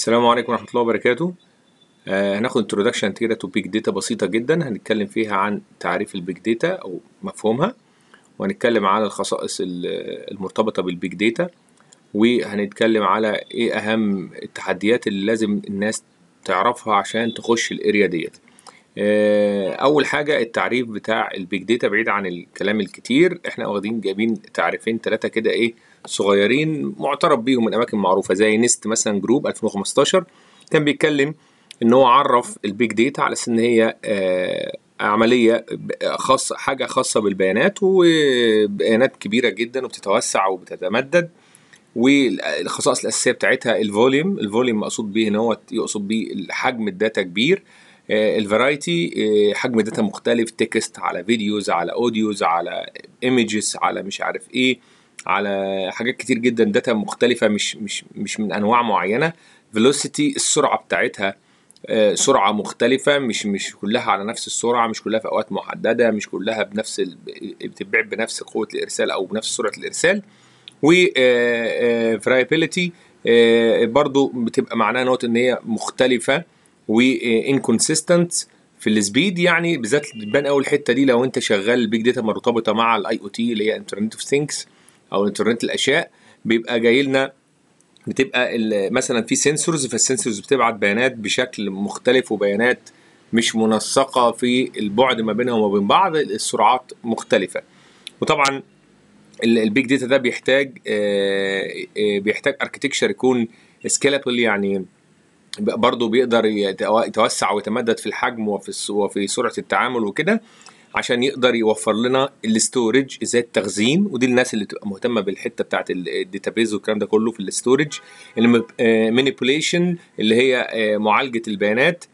السلام عليكم ورحمة الله وبركاته آه هناخد انتروداكشن كده تو بيج داتا بسيطة جدا هنتكلم فيها عن تعريف البيج داتا أو مفهومها وهنتكلم على الخصائص المرتبطة بالبيج داتا وهنتكلم على ايه أهم التحديات اللي لازم الناس تعرفها عشان تخش الاريا ديت آه أول حاجة التعريف بتاع البيج داتا بعيد عن الكلام الكتير احنا واخدين جايبين تعريفين تلاتة كده ايه صغيرين معترف بيهم من اماكن معروفه زي نست مثلا جروب 2015 كان بيتكلم ان هو عرف البيج داتا على ان هي آه، عمليه آه، خاصه حاجه خاصه بالبيانات وبيانات كبيره جدا وبتتوسع وبتتمدد والخصائص الاساسيه بتاعتها الفوليوم الفوليوم مقصود بيه ان هو يقصد بيه حجم الداتا كبير آه، الفرايتي حجم الداتا مختلف تكست على فيديوز على اوديوز على ايمجز على مش عارف ايه على حاجات كتير جدا داتا مختلفه مش مش مش من انواع معينه فيلوسيتي السرعه بتاعتها آه، سرعه مختلفه مش مش كلها على نفس السرعه مش كلها في اوقات محدده مش كلها بنفس بتتباع بنفس قوه الارسال او بنفس سرعه الارسال و فرايبيليتي آه، آه، برضو بتبقى معناها نقطه ان هي مختلفه وانكونسيستنت في السبيد يعني بالذات بتبان قوي الحته دي لو انت شغال بيج داتا مرتبطه مع الاي او تي اللي هي انترنت اوف ثينكس او انترنت الاشياء بيبقى جاي لنا بتبقى مثلا في سنسورز فالسنسورز بتبعت بيانات بشكل مختلف وبيانات مش منسقه في البعد ما بينها وما بين بعض السرعات مختلفه وطبعا البيج داتا ده بيحتاج آه، آه، بيحتاج اركتكشر يكون سكيلابل يعني برضه بيقدر يتوسع ويتمدد في الحجم وفي وفي سرعه التعامل وكده عشان يقدر يوفر لنا الاستورج ازاي التخزين ودي الناس اللي تبقى مهتمه بالحته بتاعت الداتابيز والكلام ده كله في الاستورج المانيبوليشن آه، اللي هي آه، معالجه البيانات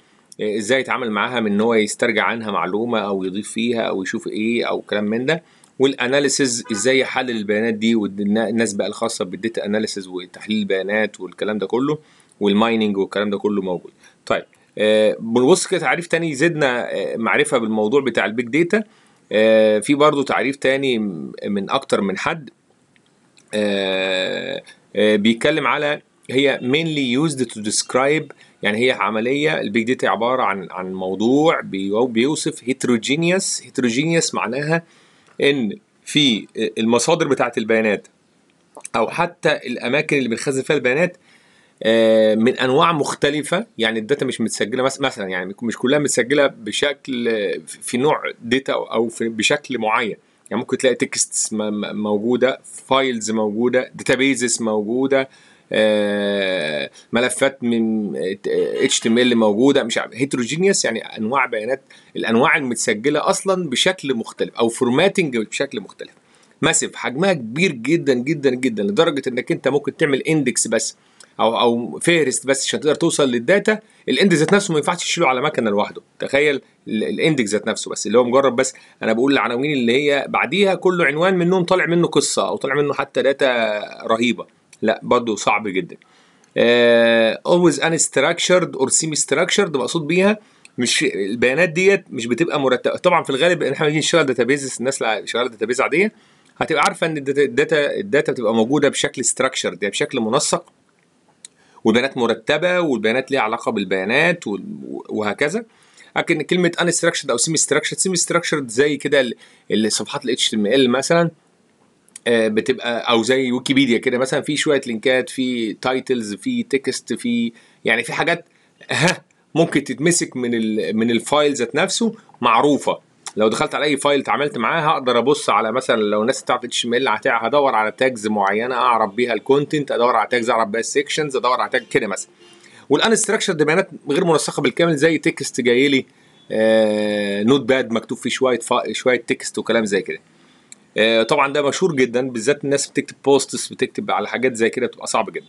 آه، ازاي يتعامل معاها من ان هو يسترجع عنها معلومه او يضيف فيها او يشوف ايه او كلام من ده والاناليسز ازاي يحلل البيانات دي والناس بقى الخاصه بالديتا اناليسز وتحليل البيانات والكلام ده كله والمايننج والكلام ده كله موجود طيب آه، بنبص كده تعريف تاني يزيدنا آه، معرفه بالموضوع بتاع البيج داتا آه، في برضو تعريف تاني من اكتر من حد بيتكلم على هي mainly used to describe يعني هي عملية البيج داتا عبارة عن عن موضوع بيوصف heterogeneous heterogeneous معناها إن في المصادر بتاعة البيانات أو حتى الأماكن اللي بنخزن فيها البيانات آه، من انواع مختلفه يعني الداتا مش متسجله مثلا يعني مش كلها متسجله بشكل في نوع داتا او في بشكل معين يعني ممكن تلاقي تكست موجوده فايلز موجوده داتابيزز موجوده آه، ملفات من اتش تي ام ال موجوده مش عارف هيتروجينيوس يعني انواع بيانات الانواع المتسجله اصلا بشكل مختلف او فورماتنج بشكل مختلف ماسيف حجمها كبير جدا جدا جدا لدرجه انك انت ممكن تعمل اندكس بس او او فهرست بس عشان تقدر توصل للداتا الاندكس ذات نفسه ما ينفعش تشيله على مكنه لوحده تخيل الاندكس ذات نفسه بس اللي هو مجرد بس انا بقول العناوين اللي هي بعديها كل عنوان منهم طالع منه قصه او طالع منه حتى داتا رهيبه لا برضه صعب جدا اولويز ان ستراكشرد اور سيمي ستراكشرد مقصود بيها مش البيانات ديت مش بتبقى مرتبه طبعا في الغالب احنا بنيجي نشتغل داتابيز الناس اللي شغاله داتابيز عاديه هتبقى عارفه ان الداتا الداتا بتبقى موجوده بشكل ستراكشرد يعني بشكل منسق والبيانات مرتبه والبيانات ليها علاقه بالبيانات وهكذا لكن كلمه ان ستراكشرد او سيمي ستراكشرد سيمي ستراكشرد زي كده الصفحات الاتش تي ام ال مثلا آه، بتبقى او زي ويكيبيديا كده مثلا في شويه لينكات في تايتلز في تكست في يعني في حاجات ها ممكن تتمسك من من الفايل ذات نفسه معروفه لو دخلت على اي فايل اتعاملت معاه هقدر ابص على مثلا لو الناس بتاعت اتش ام ال هدور على تاجز معينه اعرف بيها الكونتنت ادور على تاجز اعرف بيها السكشنز ادور على تاج كده مثلا والانستراكشرد بيانات غير منسقه بالكامل زي تكست جاي لي آه نوت باد مكتوب فيه شويه فا... شويه تكست وكلام زي كده آه طبعا ده مشهور جدا بالذات الناس بتكتب بوستس بتكتب على حاجات زي كده بتبقى صعب جدا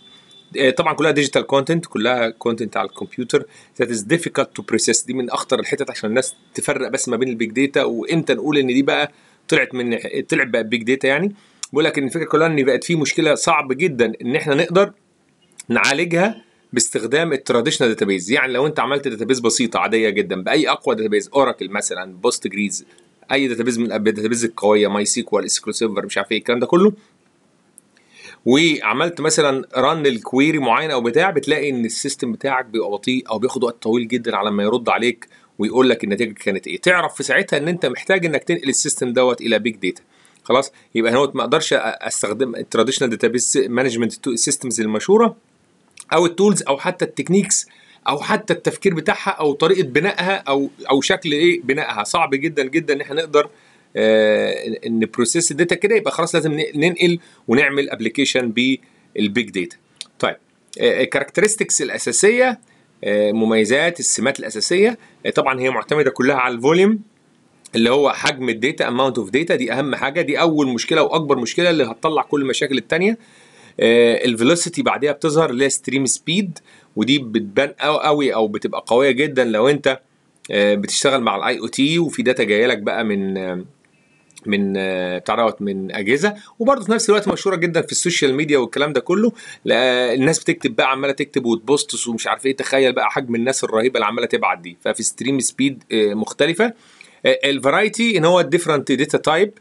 آه، طبعا كلها ديجيتال كونتنت كلها كونتنت على الكمبيوتر ذات از ديفيكالت تو بروسيس دي من اخطر الحتت عشان الناس تفرق بس ما بين البيج داتا وامتى نقول ان دي بقى طلعت من طلعت بقى بيج داتا يعني بقول لك ان الفكره كلها ان بقت في مشكله صعب جدا ان احنا نقدر نعالجها باستخدام التراديشنال داتابيز يعني لو انت عملت داتابيز بسيطه عاديه جدا باي اقوى داتابيز اوراكل مثلا بوست جريز اي داتابيز من الداتابيز القويه ماي سيكوال سيرفر مش عارف ايه الكلام ده كله وعملت مثلا رن الكويري معين او بتاع بتلاقي ان السيستم بتاعك بيبقى بطيء او بياخد وقت طويل جدا على ما يرد عليك ويقول لك النتيجه كانت ايه تعرف في ساعتها ان انت محتاج انك تنقل السيستم دوت الى بيج داتا خلاص يبقى هنا ما اقدرش استخدم التراديشنال داتابيس مانجمنت سيستمز المشهوره او التولز او حتى التكنيكس او حتى التفكير بتاعها او طريقه بنائها او او شكل ايه بنائها صعب جدا جدا ان احنا نقدر آه، ان بروسيس الداتا كده يبقى خلاص لازم ننقل ونعمل ابلكيشن بالبيج داتا طيب الكاركترستكس آه، آه، الاساسيه مميزات السمات الاساسيه طبعا هي معتمده كلها على الفوليوم اللي هو حجم الداتا اماونت اوف داتا دي اهم حاجه دي اول مشكله واكبر مشكله اللي هتطلع كل المشاكل الثانيه الفيلوسيتي بعدها بتظهر اللي هي ستريم سبيد ودي بتبان قوي او بتبقى قويه جدا لو انت بتشتغل مع الاي او تي وفي داتا جايه لك بقى من من بتاعت آه، من اجهزه وبرضه في نفس الوقت مشهوره جدا في السوشيال ميديا والكلام ده كله الناس بتكتب بقى عماله تكتب وتبوستس ومش عارف ايه تخيل بقى حجم الناس الرهيبه اللي عماله تبعت دي ففي ستريم سبيد آه، مختلفه آه، الفرايتي ان هو الديفرنت داتا تايب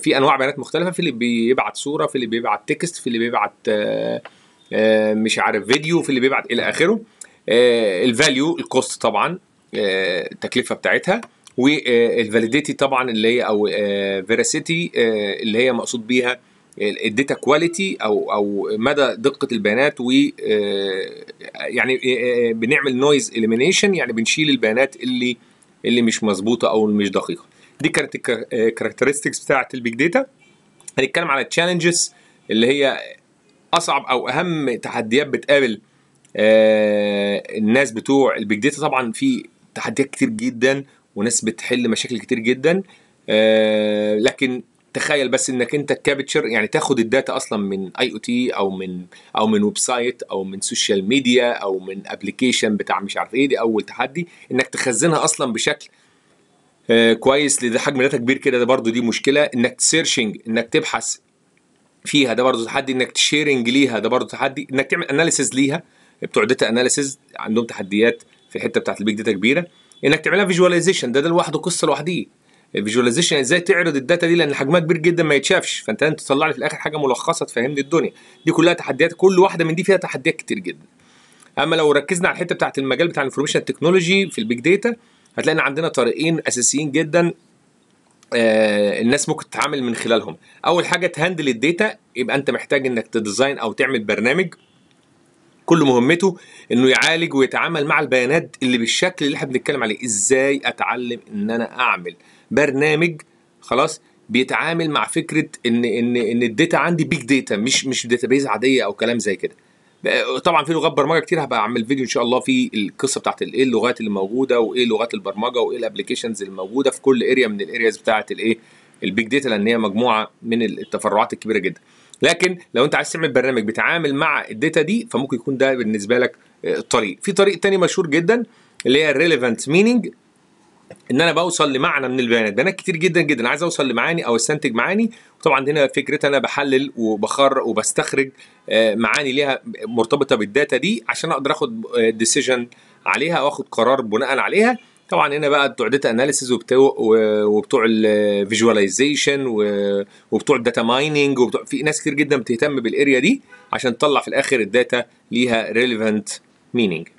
في انواع بيانات مختلفه في اللي بيبعت صوره في اللي بيبعت تكست في اللي بيبعت مش عارف فيديو في اللي بيبعت الى اخره الفاليو الكوست طبعا التكلفه بتاعتها والفاليديتي طبعا اللي هي او فيراسيتي آه، آه، اللي هي مقصود بيها الداتا آه، كواليتي او او مدى دقه البيانات و يعني بنعمل نويز اليمينيشن يعني بنشيل البيانات اللي اللي مش مظبوطه او مش دقيقه دي كانت الكاركترستكس بتاعه البيج داتا هنتكلم على التشالنجز اللي هي اصعب او اهم تحديات بتقابل الناس بتوع البيج داتا طبعا في تحديات كتير جدا وناس بتحل مشاكل كتير جدا آه، لكن تخيل بس انك انت كابتشر يعني تاخد الداتا اصلا من اي او تي او من او من ويب سايت او من سوشيال ميديا او من ابلكيشن بتاع مش عارف ايه دي اول تحدي انك تخزنها اصلا بشكل آه، كويس لده حجم داتا كبير كده ده برضو دي مشكله انك تسيرشنج انك تبحث فيها ده برضو تحدي انك تشيرنج ليها ده برضو تحدي انك تعمل اناليسز ليها بتوع داتا اناليسز عندهم تحديات في الحته بتاعت البيج داتا كبيره انك تعملها فيجواليزيشن ده ده لوحده قصه لوحديه الفيجواليزيشن يعني ازاي تعرض الداتا دي لان حجمها كبير جدا ما يتشافش فانت انت تطلع لي في الاخر حاجه ملخصه تفهمني الدنيا دي كلها تحديات كل واحده من دي فيها تحديات كتير جدا اما لو ركزنا على الحته بتاعت المجال بتاع الانفورميشن تكنولوجي في البيج داتا هتلاقي ان عندنا طريقين اساسيين جدا آه، الناس ممكن تتعامل من خلالهم اول حاجه تهندل الداتا يبقى انت محتاج انك تديزاين او تعمل برنامج كل مهمته انه يعالج ويتعامل مع البيانات اللي بالشكل اللي احنا بنتكلم عليه ازاي اتعلم ان انا اعمل برنامج خلاص بيتعامل مع فكره ان ان ان الداتا عندي بيج داتا مش مش داتابيز عاديه او كلام زي كده طبعا في لغات برمجه كتير هبقى اعمل فيديو ان شاء الله في القصه بتاعت الايه اللغات اللي موجوده وايه لغات البرمجه وايه الابلكيشنز اللي موجوده في كل اريا من الارياز بتاعت الايه البيج داتا لان هي مجموعه من التفرعات الكبيره جدا لكن لو انت عايز تعمل برنامج بيتعامل مع الداتا دي فممكن يكون ده بالنسبه لك الطريق آه، في طريق تاني مشهور جدا اللي هي الريليفنت مينينج ان انا بوصل لمعنى من البيانات بيانات كتير جدا جدا عايز اوصل لمعاني او استنتج معاني وطبعا هنا فكرتي انا بحلل وبخر وبستخرج آه، معاني ليها مرتبطه بالداتا دي عشان اقدر اخد ديسيجن آه، عليها واخد قرار بناء عليها طبعا هنا بقى بتوع داتا اناليسيز وبتوع وبتوع الفيجواليزيشن وبتوع الداتا مايننج وبتوع في ناس كتير جدا بتهتم بالاريا دي عشان تطلع في الاخر الداتا ليها ريليفنت مينينج